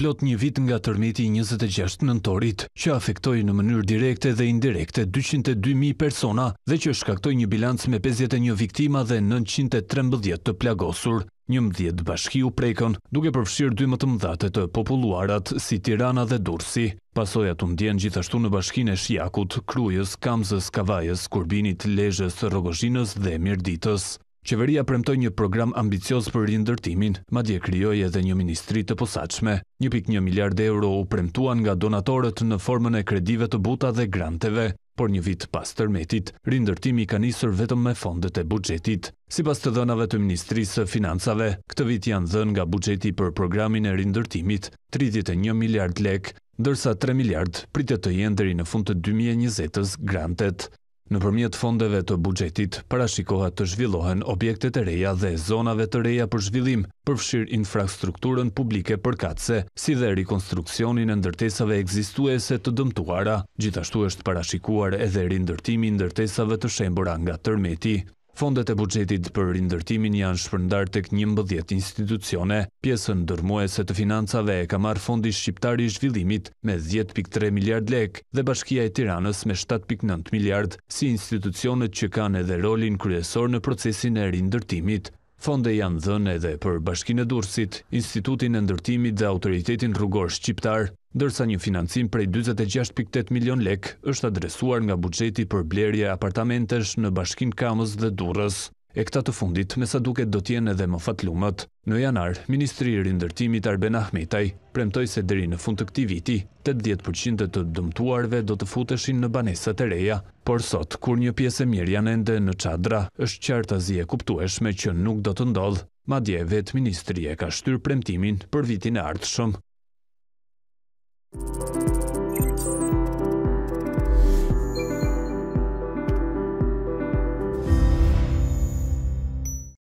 plot një vit nga tërmeti 26 nëntorit, që afektoj në mënyrë direkte dhe indirekte 202.000 persona dhe që shkaktoj një bilans me 51 viktima dhe 913 të plagosur. Një mdjet bashki u prekon, duke përfshirë dy më të mdhate të populluarat si Tirana dhe Dursi. Pasoja të mdjen gjithashtu në bashkin e Shjakut, Krujës, Kamzës, Kavajës, Kurbinit, Lejës, Rogozhinës dhe Mirditës. Qeveria premtoj një program ambicios për rindërtimin, ma dje kryoj edhe një ministri të posaqme. 1.1 miliard euro u premtuan nga donatorët në formën e kredive të buta dhe granteve, por një vit pas tërmetit, rindërtimi ka njësër vetëm me fondet e bugjetit. Si pas të dënave të Ministrisë Financave, këtë vit janë dhën nga bugjeti për programin e rindërtimit 31 miliard lek, dërsa 3 miliard pritet të jenderi në fund të 2020 grantet. Në përmjet fondeve të bugjetit, parashikohat të zhvillohen objektet e reja dhe zonave të reja për zhvillim, përfshir infrastrukturën publike përkatse, si dhe rekonstruksionin e ndërtesave egzistuese të dëmtuara, gjithashtu është parashikuar edhe rindërtimi ndërtesave të shembora nga tërmeti. Fondet e bugjetit për rindërtimin janë shpërndar të kënjë mbëdhjet institucione, pjesën dërmuese të financave e ka marë fondi shqiptari zhvillimit me 10.3 miljard lek dhe bashkia e tiranës me 7.9 miljard si institucionet që kanë edhe rolin kryesor në procesin e rindërtimit. Fonde janë dhënë edhe për bashkinë e dursit, institutin e ndërtimit dhe autoritetin rrugor shqiptar, dërsa një financim prej 26.8 milion lek është adresuar nga bugjeti për blerje apartamentesh në bashkin kamës dhe durës. E këta të fundit, me sa duket do tjenë edhe më fatlumët, në janar, Ministri i Rindërtimit Arben Ahmetaj premtoj se deri në fund të këti viti, 80% të dëmtuarve do të futeshin në banesat e reja, por sot, kur një piesë e mirë janë ende në qadra, është qartë azie kuptueshme që nuk do të ndodhë, ma dje vetë Ministri e ka shtyrë premtimin për vitin e ardhë shumë.